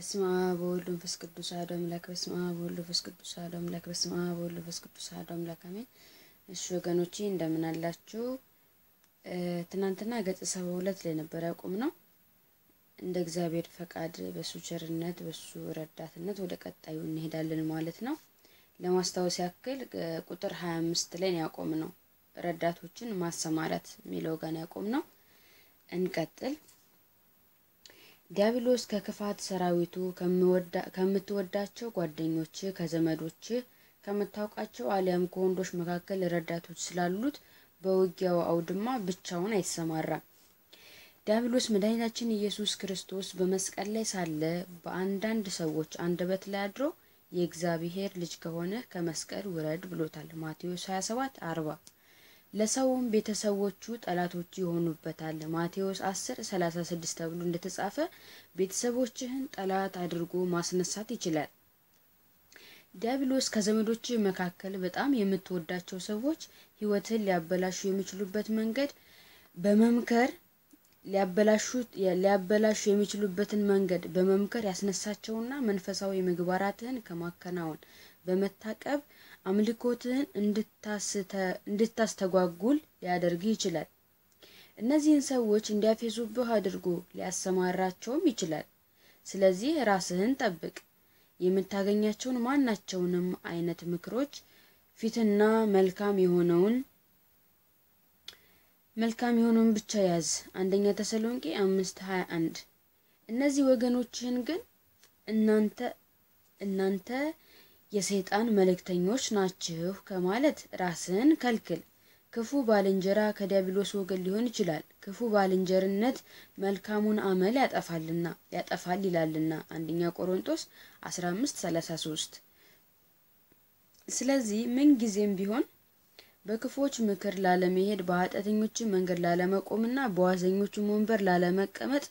በስመ አብ ወወልድ ወመንፈስ ቅዱስ አሐዱ አምላክ። በስመ አብ ወወልድ ወመንፈስ ቅዱስ አሐዱ አምላክ። በስመ አብ ወወልድ ወመንፈስ ቅዱስ አሐዱ አምላክ አሜን። እሺ ወገኖቼ እንደምን አላችሁ? ትናንትና ገጽ ሰባ ሁለት ላይ ነበር ያቆም ነው። እንደ እግዚአብሔር ፈቃድ በሱ ቸርነት በሱ ረዳትነት ወደ ቀጣዩ እንሄዳለን ማለት ነው። ለማስታወስ ያክል ቁጥር 25 ላይ ያቆም ነው ረዳቶችን ማሰማራት የሚለው ጋር ያቆም ነው። እንቀጥል። ዲያብሎስ ከክፋት ሰራዊቱ ከምትወዳቸው ጓደኞች፣ ከዘመዶች፣ ከምታውቃቸው አሊያም ከወንዶች መካከል ረዳቶች ስላሉት በውጊያው አውድማ ብቻውን አይሰማራም። ዲያብሎስ መድኃኒታችን ኢየሱስ ክርስቶስ በመስቀል ላይ ሳለ በአንዳንድ ሰዎች አንደበት ላይ አድሮ የእግዚአብሔር ልጅ ከሆነ ከመስቀል ውረድ ብሎታል። ማቴዎስ 27 40 ለሰውም ቤተሰቦቹ ጠላቶቹ ይሆኑበታል። ማቴዎስ 10 36 ተብሎ እንደተጻፈ ቤተሰቦችህን ጠላት አድርጎ ማስነሳት ይችላል። ዲያብሎስ ከዘመዶች መካከል በጣም የምትወዳቸው ሰዎች ህይወትን ሊያበላሹ የሚችሉበት መንገድ በመምከር ሊያበላሹ የሚችሉበትን መንገድ በመምከር ያስነሳቸውና መንፈሳዊ ምግባራትን ከማከናወን በመታቀብ አምልኮትን እንድታስተጓጉል ሊያደርግ ይችላል። እነዚህን ሰዎች እንዲያፌዙብህ አድርጎ ሊያሰማራቸውም ይችላል። ስለዚህ ራስህን ጠብቅ። የምታገኛቸውን ማናቸውንም አይነት ምክሮች ፊትና መልካም የሆነውን መልካም የሆነውን ብቻ ያዝ። አንደኛ ተሰሎንቄ አምስት ሀያ አንድ እነዚህ ወገኖችህን ግን እናንተ እናንተ የሰይጣን መልእክተኞች ናችሁ ከማለት ራስን ከልክል። ክፉ ባልንጀራ ከዲያብሎስ ወገን ሊሆን ይችላል። ክፉ ባልንጀርነት መልካሙን አመል ያጠፋልና ያጠፋል ይላልና አንደኛ ቆሮንቶስ 15:33 ስለዚህ ምን ጊዜም ቢሆን በክፎች ምክር ላለመሄድ በኃጢአተኞችን መንገድ ላለመቆምና በዋዘኞችን ወንበር ላለመቀመጥ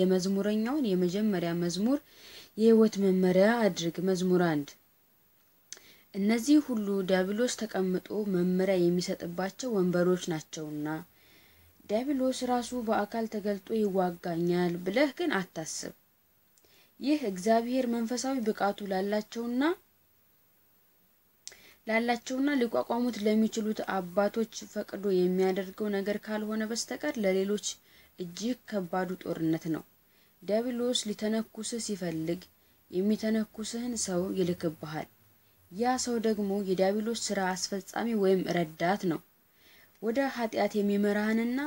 የመዝሙረኛውን የመጀመሪያ መዝሙር የህይወት መመሪያ አድርግ። መዝሙር አንድ እነዚህ ሁሉ ዲያብሎስ ተቀምጦ መመሪያ የሚሰጥባቸው ወንበሮች ናቸውና ዲያብሎስ ራሱ በአካል ተገልጦ ይዋጋኛል ብለህ ግን አታስብ። ይህ እግዚአብሔር መንፈሳዊ ብቃቱ ላላቸውና ላላቸውና ሊቋቋሙት ለሚችሉት አባቶች ፈቅዶ የሚያደርገው ነገር ካልሆነ በስተቀር ለሌሎች እጅግ ከባዱ ጦርነት ነው። ዲያብሎስ ሊተነኩስህ ሲፈልግ የሚተነኩስህን ሰው ይልክብሃል። ያ ሰው ደግሞ የዲያብሎስ ስራ አስፈጻሚ ወይም ረዳት ነው። ወደ ኃጢአት የሚመራህንና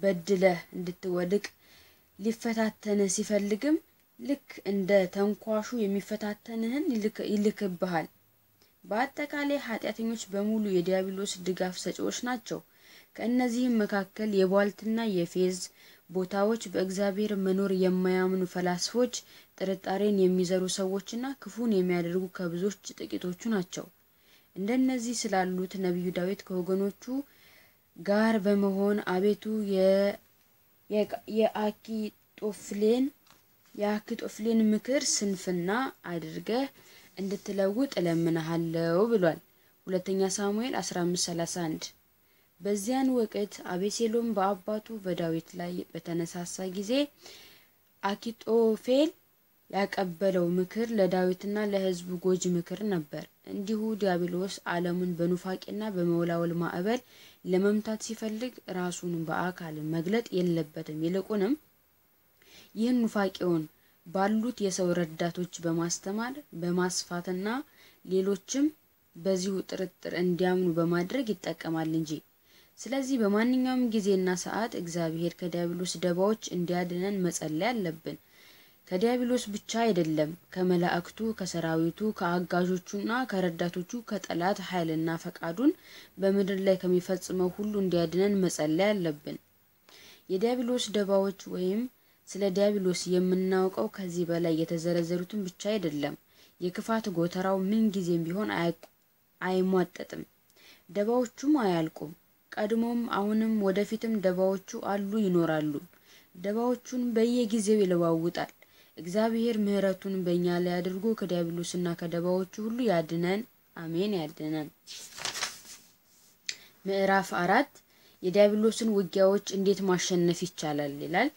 በድለህ እንድትወድቅ ሊፈታተን ሲፈልግም ልክ እንደ ተንኳሹ የሚፈታተንህን ይልክብሃል። በአጠቃላይ ኃጢአተኞች በሙሉ የዲያብሎስ ድጋፍ ሰጪዎች ናቸው። ከእነዚህም መካከል የቧልትና የፌዝ ቦታዎች በእግዚአብሔር መኖር የማያምኑ ፈላስፎች፣ ጥርጣሬን የሚዘሩ ሰዎችና ክፉን የሚያደርጉ ከብዙዎች ጥቂቶቹ ናቸው። እንደነዚህ ስላሉት ነቢዩ ዳዊት ከወገኖቹ ጋር በመሆን አቤቱ የአኪጦፍሌን የአኪጦፍሌን ምክር ስንፍና አድርገህ እንድትለውጥ እለምንሃለው ብሏል። ሁለተኛ ሳሙኤል 1531 በዚያን ወቅት አቤሴሎም በአባቱ በዳዊት ላይ በተነሳሳ ጊዜ አኪጦፌል ያቀበለው ምክር ለዳዊትና ለሕዝቡ ጎጂ ምክር ነበር። እንዲሁ ዲያብሎስ ዓለሙን በኑፋቄና በመወላወል ማዕበል ለመምታት ሲፈልግ ራሱን በአካል መግለጥ የለበትም። ይልቁንም ይህን ኑፋቄውን ባሉት የሰው ረዳቶች በማስተማር በማስፋትና ሌሎችም በዚሁ ጥርጥር እንዲያምኑ በማድረግ ይጠቀማል እንጂ። ስለዚህ በማንኛውም ጊዜና ሰዓት እግዚአብሔር ከዲያብሎስ ደባዎች እንዲያድነን መጸለይ አለብን። ከዲያብሎስ ብቻ አይደለም፣ ከመላእክቱ፣ ከሰራዊቱ፣ ከአጋዦቹና ከረዳቶቹ ከጠላት ኃይልና ፈቃዱን በምድር ላይ ከሚፈጽመው ሁሉ እንዲያድነን መጸለይ አለብን። የዲያብሎስ ደባዎች ወይም ስለ ዲያብሎስ የምናውቀው ከዚህ በላይ የተዘረዘሩትን ብቻ አይደለም። የክፋት ጎተራው ምን ጊዜም ቢሆን አይሟጠጥም፣ ደባዎቹም አያልቁም። ቀድሞም፣ አሁንም፣ ወደፊትም ደባዎቹ አሉ፣ ይኖራሉ። ደባዎቹን በየጊዜው ይለዋውጣል። እግዚአብሔር ምሕረቱን በእኛ ላይ አድርጎ ከዲያብሎስና ከደባዎቹ ሁሉ ያድነን፣ አሜን። ያድነን። ምዕራፍ አራት የዲያብሎስን ውጊያዎች እንዴት ማሸነፍ ይቻላል ይላል።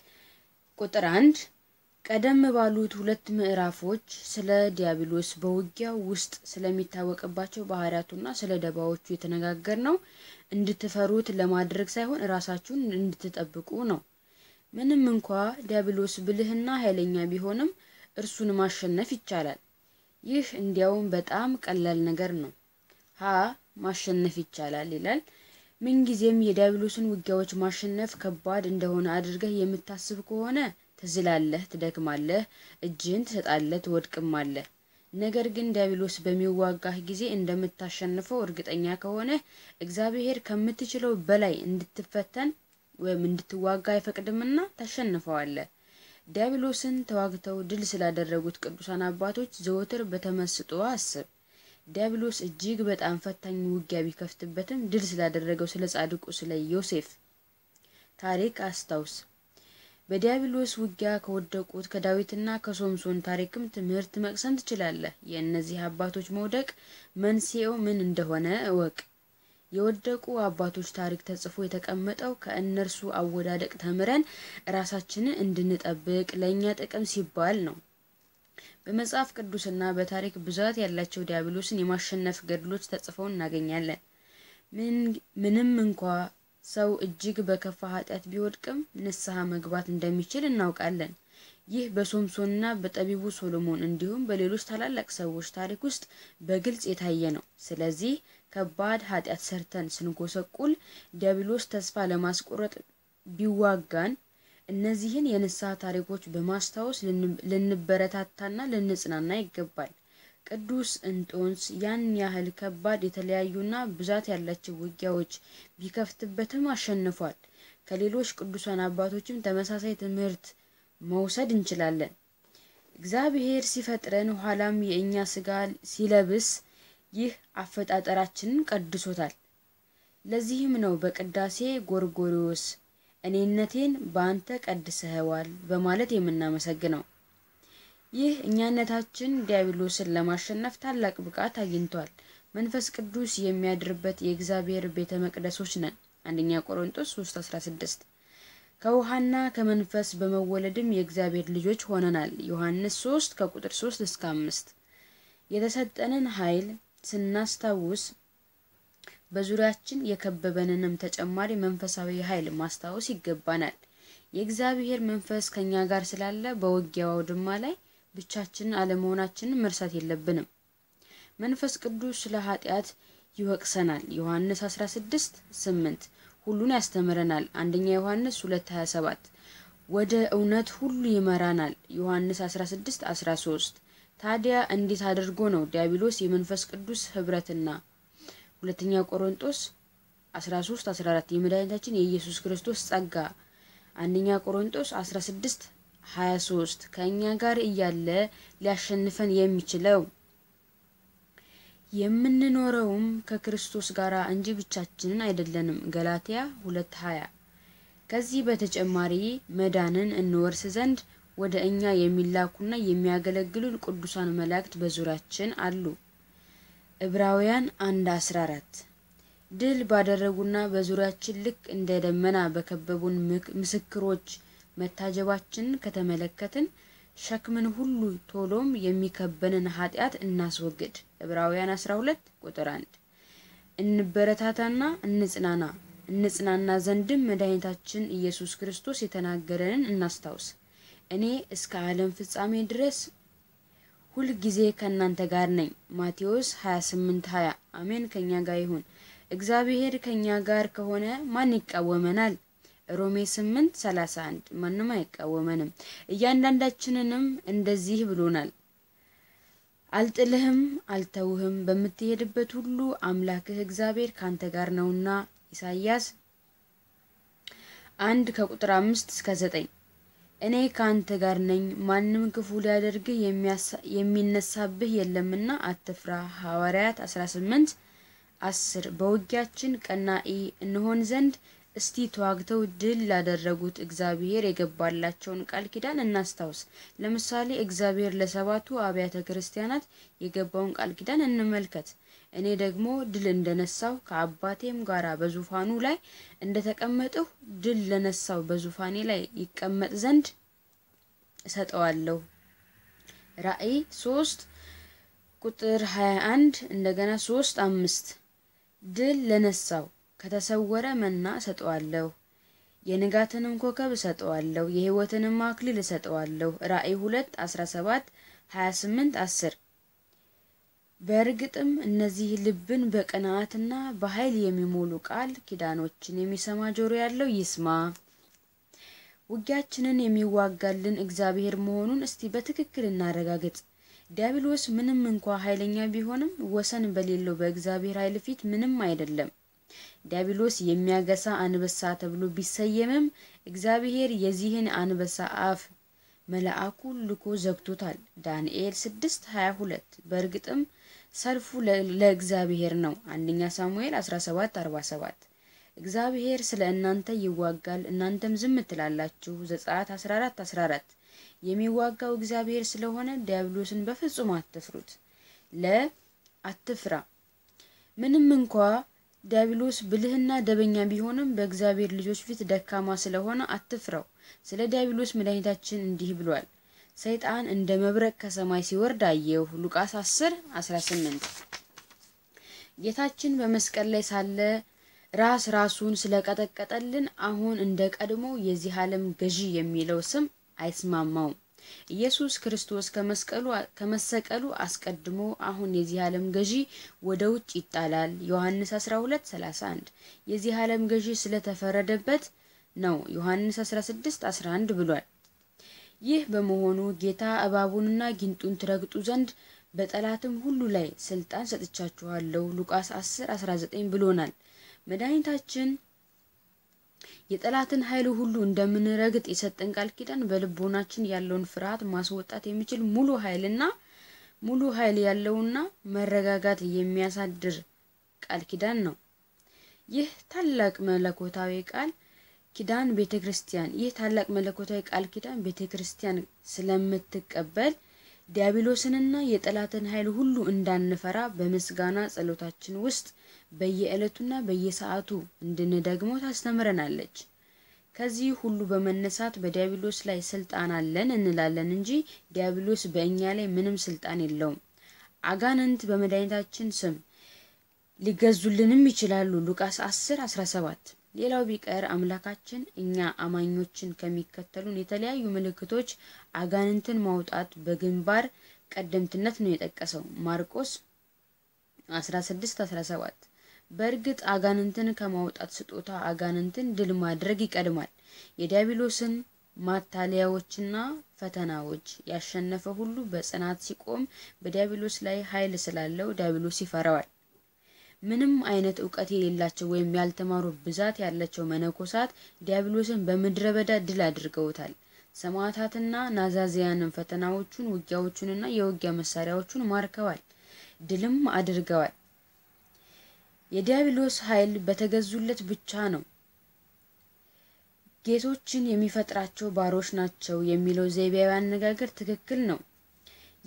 ቁጥር አንድ ቀደም ባሉት ሁለት ምዕራፎች ስለ ዲያብሎስ በውጊያው ውስጥ ስለሚታወቅባቸው ባህሪያቱና ስለ ደባዎቹ የተነጋገር ነው። እንድትፈሩት ለማድረግ ሳይሆን እራሳችሁን እንድትጠብቁ ነው። ምንም እንኳ ዲያብሎስ ብልህና ኃይለኛ ቢሆንም እርሱን ማሸነፍ ይቻላል። ይህ እንዲያውም በጣም ቀላል ነገር ነው። ሀ ማሸነፍ ይቻላል ይላል። ምንጊዜም የዲያብሎስን ውጊያዎች ማሸነፍ ከባድ እንደሆነ አድርገህ የምታስብ ከሆነ ትዝላለህ፣ ትደክማለህ፣ እጅህን ትሰጣለህ፣ ትወድቅማለህ። ነገር ግን ዲያብሎስ በሚዋጋህ ጊዜ እንደምታሸንፈው እርግጠኛ ከሆነ እግዚአብሔር ከምትችለው በላይ እንድትፈተን ወይም እንድትዋጋ አይፈቅድምና ታሸንፈዋለ ዲያብሎስን ተዋግተው ድል ስላደረጉት ቅዱሳን አባቶች ዘወትር በተመስጦ አስብ። ዲያብሎስ እጅግ በጣም ፈታኝ ውጊያ ቢከፍትበትም ድል ስላደረገው ስለ ጻድቁ ስለ ዮሴፍ ታሪክ አስታውስ። በዲያብሎስ ውጊያ ከወደቁት ከዳዊትና ከሶምሶን ታሪክም ትምህርት መቅሰም ትችላለህ። የእነዚህ አባቶች መውደቅ መንስኤው ምን እንደሆነ እወቅ። የወደቁ አባቶች ታሪክ ተጽፎ የተቀመጠው ከእነርሱ አወዳደቅ ተምረን ራሳችንን እንድንጠብቅ ለእኛ ጥቅም ሲባል ነው። በመጽሐፍ ቅዱስና በታሪክ ብዛት ያላቸው ዲያብሎስን የማሸነፍ ገድሎች ተጽፈው እናገኛለን። ምንም እንኳ ሰው እጅግ በከፋ ኃጢአት ቢወድቅም ንስሐ መግባት እንደሚችል እናውቃለን። ይህ በሶምሶንና በጠቢቡ ሶሎሞን እንዲሁም በሌሎች ታላላቅ ሰዎች ታሪክ ውስጥ በግልጽ የታየ ነው። ስለዚህ ከባድ ኃጢአት ሰርተን ስንጎሰቁል ዲያብሎስ ተስፋ ለማስቆረጥ ቢዋጋን እነዚህን የንስሐ ታሪኮች በማስታወስ ልንበረታታና ልንጽናና ይገባል። ቅዱስ እንጦንስ ያን ያህል ከባድ የተለያዩና ብዛት ያላቸው ውጊያዎች ቢከፍትበትም አሸንፏል። ከሌሎች ቅዱሳን አባቶችም ተመሳሳይ ትምህርት መውሰድ እንችላለን። እግዚአብሔር ሲፈጥረን ኋላም የእኛ ስጋ ሲለብስ ይህ አፈጣጠራችንን ቀድሶታል። ለዚህም ነው በቅዳሴ ጎርጎሪዎስ እኔነቴን በአንተ ቀድሰኸዋል በማለት የምናመሰግነው። ይህ እኛነታችን ዲያብሎስን ለማሸነፍ ታላቅ ብቃት አግኝቷል። መንፈስ ቅዱስ የሚያድርበት የእግዚአብሔር ቤተ መቅደሶች ነን። አንደኛ ቆሮንጦስ 3:16 ከውሃና ከመንፈስ በመወለድም የእግዚአብሔር ልጆች ሆነናል። ዮሐንስ 3 ከቁጥር 3 እስከ 5 የተሰጠንን ኃይል ስናስታውስ በዙሪያችን የከበበንንም ተጨማሪ መንፈሳዊ ኃይል ማስታወስ ይገባናል። የእግዚአብሔር መንፈስ ከኛ ጋር ስላለ በውጊያው አውድማ ላይ ብቻችንን አለመሆናችንን መርሳት የለብንም። መንፈስ ቅዱስ ስለ ኃጢአት ይወቅሰናል። ዮሐንስ 16 8 ሁሉን ያስተምረናል። አንደኛ ዮሐንስ 2 27 ወደ እውነት ሁሉ ይመራናል። ዮሐንስ 16 13 ታዲያ እንዴት አድርጎ ነው ዲያብሎስ የመንፈስ ቅዱስ ህብረትና ሁለተኛ ቆሮንቶስ 13 14 የመድኃኒታችን የኢየሱስ ክርስቶስ ጸጋ አንደኛ ቆሮንቶስ 16 23 ከእኛ ጋር እያለ ሊያሸንፈን የሚችለው የምንኖረውም ከክርስቶስ ጋር እንጂ ብቻችንን አይደለንም። ገላትያ 2:20 ከዚህ በተጨማሪ መዳንን እንወርስ ዘንድ ወደ እኛ የሚላኩና የሚያገለግሉን ቅዱሳን መላእክት በዙሪያችን አሉ። ዕብራውያን አንድ አስራ አራት ድል ባደረጉና በዙሪያችን ልክ እንደ ደመና በከበቡን ምስክሮች መታጀባችንን ከተመለከትን ሸክምን ሁሉ ቶሎም የሚከበንን ኃጢአት እናስወግድ። ዕብራውያን 12 ቁጥር 1 እንበረታታና እንጽናና እንጽናና ዘንድም መድኃኒታችን ኢየሱስ ክርስቶስ የተናገረንን እናስታውስ። እኔ እስከ ዓለም ፍጻሜ ድረስ ጊዜ ከእናንተ ጋር ነኝ። ማቴዎስ 28 20 አሜን። ከኛ ጋር ይሁን። እግዚአብሔር ከኛ ጋር ከሆነ ማን ይቃወመናል? ሮሜ 8 31 ማንም አይቃወመንም። እያንዳንዳችንንም እንደዚህ ብሎናል፣ አልጥልህም፣ አልተውህም፣ በምትሄድበት ሁሉ አምላክህ እግዚአብሔር ካንተ ጋር ነውና ኢሳይያስ አንድ ከቁጥር አምስት እስከ ዘጠኝ እኔ ከአንተ ጋር ነኝ፣ ማንም ክፉ ሊያደርግህ የሚነሳብህ የለምና አትፍራ። ሐዋርያት 18 10 በውጊያችን ቀናኢ እንሆን ዘንድ እስቲ ተዋግተው ድል ላደረጉት እግዚአብሔር የገባላቸውን ቃል ኪዳን እናስታውስ። ለምሳሌ እግዚአብሔር ለሰባቱ አብያተ ክርስቲያናት የገባውን ቃል ኪዳን እንመልከት። እኔ ደግሞ ድል እንደነሳው ከአባቴም ጋር በዙፋኑ ላይ እንደተቀመጠው ድል ለነሳው በዙፋኔ ላይ ይቀመጥ ዘንድ ሰጠዋለሁ። ራእይ 3 ቁጥር 21 እንደገና 3 5 ድል ለነሳው ከተሰወረ መና ሰጠዋለሁ የንጋትንም ኮከብ እሰጠዋለሁ የሕይወትንም አክሊል እሰጠዋለሁ። ራእይ 2 17 28 10 በእርግጥም እነዚህ ልብን በቅንዓትና በኃይል የሚሞሉ ቃል ኪዳኖችን የሚሰማ ጆሮ ያለው ይስማ። ውጊያችንን የሚዋጋልን እግዚአብሔር መሆኑን እስቲ በትክክል እናረጋግጥ። ዲያብሎስ ምንም እንኳ ኃይለኛ ቢሆንም ወሰን በሌለው በእግዚአብሔር ኃይል ፊት ምንም አይደለም። ዲያብሎስ የሚያገሳ አንበሳ ተብሎ ቢሰየምም እግዚአብሔር የዚህን አንበሳ አፍ መልአኩ ልኮ ዘግቶታል። ዳንኤል 622 ሀያ በእርግጥም ሰልፉ ለእግዚአብሔር ነው። አንደኛ ሳሙኤል 1747 እግዚአብሔር ስለ እናንተ ይዋጋል፣ እናንተም ዝም ትላላችሁ። ዘጸአት 14 14 የሚዋጋው እግዚአብሔር ስለሆነ ዲያብሎስን በፍጹም አትፍሩት። ለ አትፍራ ምንም እንኳ ዲያብሎስ ብልህና ደበኛ ቢሆንም በእግዚአብሔር ልጆች ፊት ደካማ ስለሆነ አትፍራው። ስለ ዲያብሎስ መድኃኒታችን እንዲህ ብሏል፣ ሰይጣን እንደ መብረቅ ከሰማይ ሲወርድ አየሁ። ሉቃስ 10 18 ጌታችን በመስቀል ላይ ሳለ ራስ ራሱን ስለቀጠቀጠልን አሁን እንደ ቀድሞ የዚህ ዓለም ገዢ የሚለው ስም አይስማማውም። ኢየሱስ ክርስቶስ ከመሰቀሉ አስቀድሞ አሁን የዚህ ዓለም ገዢ ወደ ውጭ ይጣላል። ዮሐንስ 12:31 የዚህ ዓለም ገዢ ስለተፈረደበት ነው። ዮሐንስ 16:11 ብሏል። ይህ በመሆኑ ጌታ እባቡንና ጊንጡን ትረግጡ ዘንድ በጠላትም ሁሉ ላይ ስልጣን ሰጥቻችኋለሁ ሉቃስ 10 19 ብሎናል። መድኃኒታችን የጠላትን ኃይል ሁሉ እንደምንረግጥ የሰጠን ቃል ኪዳን በልቦናችን ያለውን ፍርሃት ማስወጣት የሚችል ሙሉ ኃይልና ሙሉ ኃይል ያለውና መረጋጋት የሚያሳድር ቃል ኪዳን ነው። ይህ ታላቅ መለኮታዊ ቃል ኪዳን ቤተ ክርስቲያን ይህ ታላቅ መለኮታዊ ቃል ኪዳን ቤተ ክርስቲያን ስለምትቀበል ዲያብሎስንና የጠላትን ኃይል ሁሉ እንዳንፈራ በምስጋና ጸሎታችን ውስጥ በየዕለቱና በየሰዓቱ እንድንደግሞ ታስተምረናለች። ከዚህ ሁሉ በመነሳት በዲያብሎስ ላይ ስልጣን አለን እንላለን እንጂ ዲያብሎስ በእኛ ላይ ምንም ስልጣን የለውም። አጋንንት በመድኃኒታችን ስም ሊገዙልንም ይችላሉ። ሉቃስ 10 17 ሌላው ቢቀር አምላካችን እኛ አማኞችን ከሚከተሉን የተለያዩ ምልክቶች አጋንንትን ማውጣት በግንባር ቀደምትነት ነው የጠቀሰው። ማርቆስ 1617 በእርግጥ አጋንንትን ከማውጣት ስጦታ አጋንንትን ድል ማድረግ ይቀድማል። የዲያብሎስን ማታለያዎችና ፈተናዎች ያሸነፈ ሁሉ በጽናት ሲቆም በዲያብሎስ ላይ ኃይል ስላለው ዲያብሎስ ይፈራዋል። ምንም አይነት እውቀት የሌላቸው ወይም ያልተማሩ ብዛት ያላቸው መነኮሳት ዲያብሎስን በምድረ በዳ ድል አድርገውታል። ሰማዕታትና ናዛዚያንን ፈተናዎቹን፣ ውጊያዎቹንና የውጊያ መሳሪያዎቹን ማርከዋል፣ ድልም አድርገዋል። የዲያብሎስ ኃይል በተገዙለት ብቻ ነው። ጌቶችን የሚፈጥራቸው ባሮች ናቸው የሚለው ዘይቤያዊ አነጋገር ትክክል ነው።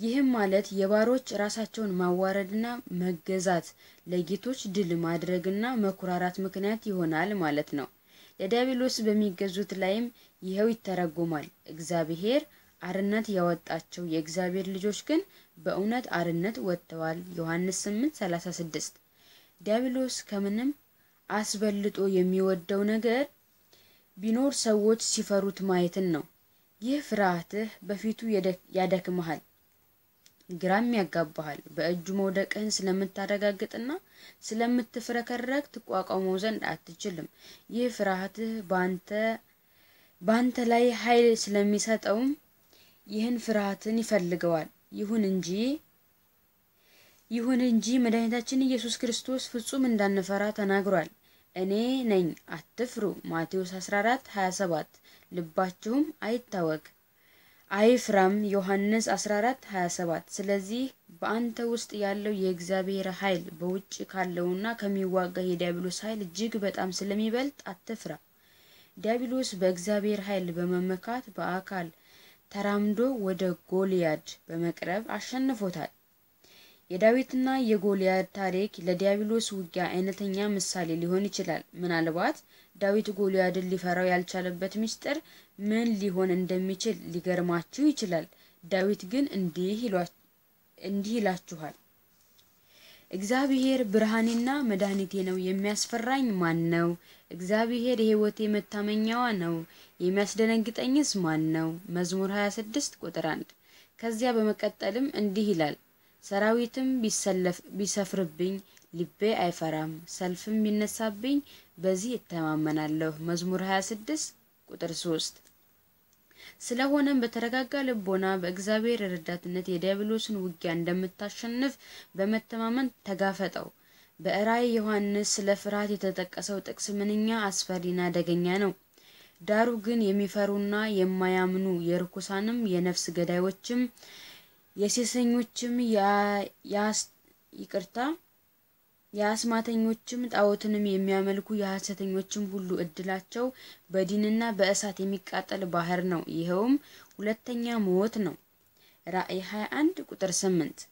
ይህም ማለት የባሮች ራሳቸውን ማዋረድና መገዛት ለጌቶች ድል ማድረግና መኩራራት ምክንያት ይሆናል ማለት ነው። ለዲያብሎስ በሚገዙት ላይም ይኸው ይተረጎማል። እግዚአብሔር አርነት ያወጣቸው የእግዚአብሔር ልጆች ግን በእውነት አርነት ወጥተዋል። ዮሐንስ 8:36 ዲያብሎስ ከምንም አስበልጦ የሚወደው ነገር ቢኖር ሰዎች ሲፈሩት ማየትን ነው። ይህ ፍርሃትህ በፊቱ ያደክመሃል። ግራም ያጋባሃል። በእጁ መውደቅህን ስለምታረጋግጥና ስለምትፍረከረክ ትቋቋመው ዘንድ አትችልም። ይህ ፍርሃትህ በአንተ በአንተ ላይ ኃይል ስለሚሰጠውም ይህን ፍርሃትን ይፈልገዋል። ይሁን እንጂ ይሁን እንጂ መድኃኒታችን ኢየሱስ ክርስቶስ ፍጹም እንዳንፈራ ተናግሯል። እኔ ነኝ አትፍሩ ማቴዎስ 14 27 ልባችሁም አይታወክ አይፍራም ዮሐንስ 14 27 ስለዚህ በአንተ ውስጥ ያለው የእግዚአብሔር ኃይል በውጭ ካለውና ከሚዋጋ የዲያብሎስ ኃይል እጅግ በጣም ስለሚበልጥ አትፍራ። ዲያብሎስ በእግዚአብሔር ኃይል በመመካት በአካል ተራምዶ ወደ ጎልያድ በመቅረብ አሸንፎታል። የዳዊትና የጎልያድ ታሪክ ለዲያብሎስ ውጊያ አይነተኛ ምሳሌ ሊሆን ይችላል። ምናልባት ዳዊት ጎልያድን ሊፈራው ያልቻለበት ምስጢር ምን ሊሆን እንደሚችል ሊገርማችሁ ይችላል። ዳዊት ግን እንዲህ ይላችኋል፣ እግዚአብሔር ብርሃኔና መድኃኒቴ ነው፣ የሚያስፈራኝ ማን ነው? እግዚአብሔር የሕይወቴ መታመኛዋ ነው፣ የሚያስደነግጠኝስ ማን ነው? መዝሙር 26 ቁጥር 1። ከዚያ በመቀጠልም እንዲህ ይላል ሰራዊትም ቢሰፍርብኝ ልቤ አይፈራም፣ ሰልፍም ቢነሳብኝ በዚህ እተማመናለሁ። መዝሙር 26 ቁጥር 3 ስለሆነም በተረጋጋ ልቦና በእግዚአብሔር ረዳትነት የዲያብሎስን ውጊያ እንደምታሸንፍ በመተማመን ተጋፈጠው። በራዕየ ዮሐንስ ስለ ፍርሃት የተጠቀሰው ጥቅስ ምንኛ አስፈሪና አደገኛ ነው! ዳሩ ግን የሚፈሩና የማያምኑ የርኩሳንም የነፍስ ገዳዮችም የሴሰኞችም ይቅርታ የአስማተኞችም ጣዖትንም የሚያመልኩ የሐሰተኞችም ሁሉ እድላቸው በዲንና በእሳት የሚቃጠል ባህር ነው። ይኸውም ሁለተኛ ሞት ነው። ራእይ 21 ቁጥር 8።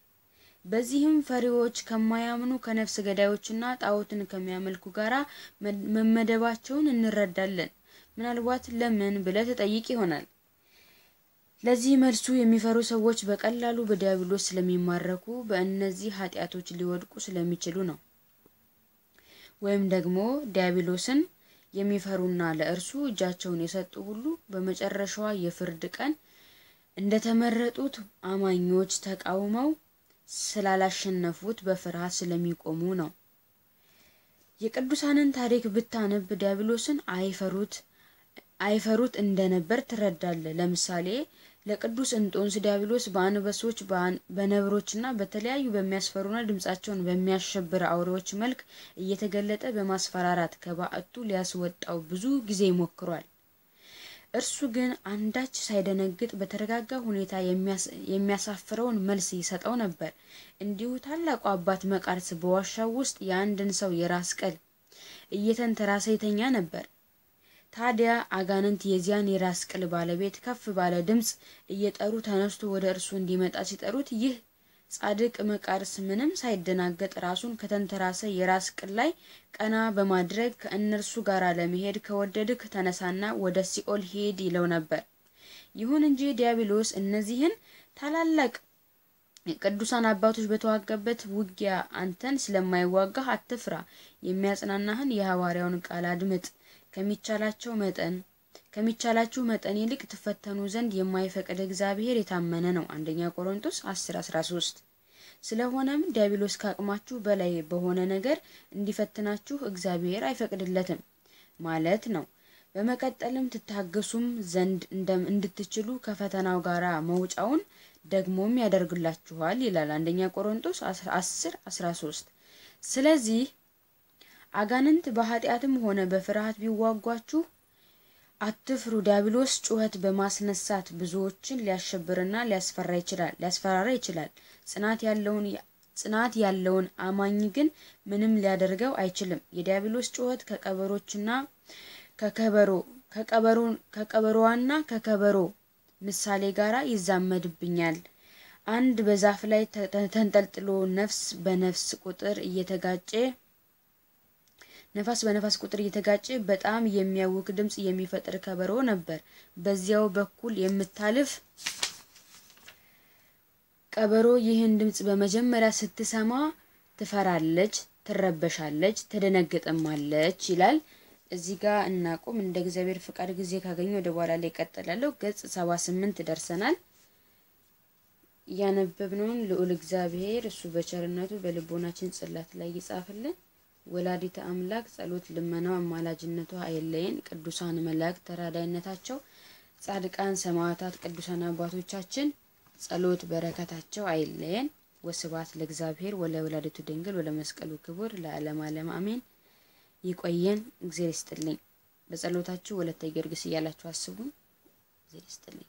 በዚህም ፈሪዎች ከማያምኑ ከነፍስ ገዳዮችና ጣዖትን ከሚያመልኩ ጋራ መመደባቸውን እንረዳለን። ምናልባት ለምን ብለህ ተጠይቅ ይሆናል። ለዚህ መልሱ የሚፈሩ ሰዎች በቀላሉ በዲያብሎስ ስለሚማረኩ በእነዚህ ኃጢአቶች ሊወድቁ ስለሚችሉ ነው። ወይም ደግሞ ዲያብሎስን የሚፈሩና ለእርሱ እጃቸውን የሰጡ ሁሉ በመጨረሻዋ የፍርድ ቀን እንደተመረጡት አማኞች ተቃውመው ስላላሸነፉት በፍርሃት ስለሚቆሙ ነው። የቅዱሳንን ታሪክ ብታነብ ዲያብሎስን አይፈሩት አይፈሩት እንደነበር ትረዳለ። ለምሳሌ ለቅዱስ እንጦንስ ዲያብሎስ በአንበሶች በነብሮችና በተለያዩ በሚያስፈሩና ድምጻቸውን በሚያሸብር አውሬዎች መልክ እየተገለጠ በማስፈራራት ከባዕቱ ሊያስወጣው ብዙ ጊዜ ሞክሯል። እርሱ ግን አንዳች ሳይደነግጥ በተረጋጋ ሁኔታ የሚያሳፍረውን መልስ ይሰጠው ነበር። እንዲሁ ታላቁ አባት መቃርስ በዋሻው ውስጥ የአንድን ሰው የራስ ቅል እየተንተራሰ ይተኛ ነበር። ታዲያ አጋንንት የዚያን የራስ ቅል ባለቤት ከፍ ባለ ድምፅ እየጠሩ ተነስቶ ወደ እርሱ እንዲመጣ ሲጠሩት ይህ ጻድቅ መቃርስ ምንም ሳይደናገጥ ራሱን ከተንተራሰ የራስ ቅል ላይ ቀና በማድረግ ከእነርሱ ጋር ለመሄድ ከወደድክ ተነሳና ወደ ሲኦል ሄድ ይለው ነበር። ይሁን እንጂ ዲያብሎስ እነዚህን ታላላቅ ቅዱሳን አባቶች በተዋጋበት ውጊያ አንተን ስለማይዋጋህ አትፍራ፣ የሚያጽናናህን የሐዋርያውን ቃል አድምጥ ከሚቻላቸው መጠን ከሚቻላችሁ መጠን ይልቅ ትፈተኑ ዘንድ የማይፈቅድ እግዚአብሔር የታመነ ነው። አንደኛ ቆሮንቶስ 10 13 ስለሆነም ዲያብሎስ ካቅማችሁ በላይ በሆነ ነገር እንዲፈትናችሁ እግዚአብሔር አይፈቅድለትም ማለት ነው። በመቀጠልም ትታገሱም ዘንድ እንድትችሉ ከፈተናው ጋር መውጫውን ደግሞም ያደርግላችኋል ይላል አንደኛ ቆሮንቶስ 10 13 ስለዚህ አጋንንት በኃጢአትም ሆነ በፍርሃት ቢዋጓችሁ አትፍሩ። ዲያብሎስ ጩኸት በማስነሳት ብዙዎችን ሊያሸብርና ሊያስፈራ ይችላል ሊያስፈራራ ይችላል። ጽናት ያለውን ጽናት ያለውን አማኝ ግን ምንም ሊያደርገው አይችልም። የዲያብሎስ ጩኸት ከቀበሮችና ከከበሮ ከቀበሮ ከቀበሮዋና ከከበሮ ምሳሌ ጋራ ይዛመድብኛል። አንድ በዛፍ ላይ ተንጠልጥሎ ነፍስ በነፍስ ቁጥር እየተጋጨ ነፋስ በነፋስ ቁጥር እየተጋጨ በጣም የሚያውቅ ድምፅ የሚፈጥር ከበሮ ነበር። በዚያው በኩል የምታልፍ ቀበሮ ይህን ድምፅ በመጀመሪያ ስትሰማ ትፈራለች፣ ትረበሻለች፣ ትደነግጥማለች ይላል። እዚህ ጋር እናቁም። እንደ እግዚአብሔር ፍቃድ ጊዜ ካገኘ ወደ በኋላ ላይ ይቀጥላለሁ። ገጽ ሰባ ደርሰናል። እያነበብነውን ልዑል እግዚአብሔር እሱ በቸርነቱ በልቦናችን ጽላት ላይ ይጻፍልን። ወላዲተ አምላክ ጸሎት፣ ልመናው፣ አማላጅነቷ አይለየን። ቅዱሳን መላእክት ተራዳይነታቸው፣ ጻድቃን ሰማዕታት፣ ቅዱሳን አባቶቻችን ጸሎት በረከታቸው አይለየን። ወስብሐት ለእግዚአብሔር ወለወላዲቱ ድንግል ወለመስቀሉ ክቡር ለዓለም ዓለም አሜን። ይቆየን። እግዚአብሔር ይስጥልኝ። በጸሎታችሁ ወለተ ጊዮርጊስ እያላችሁ አስቡ። እግዚአብሔር ይስጥልኝ።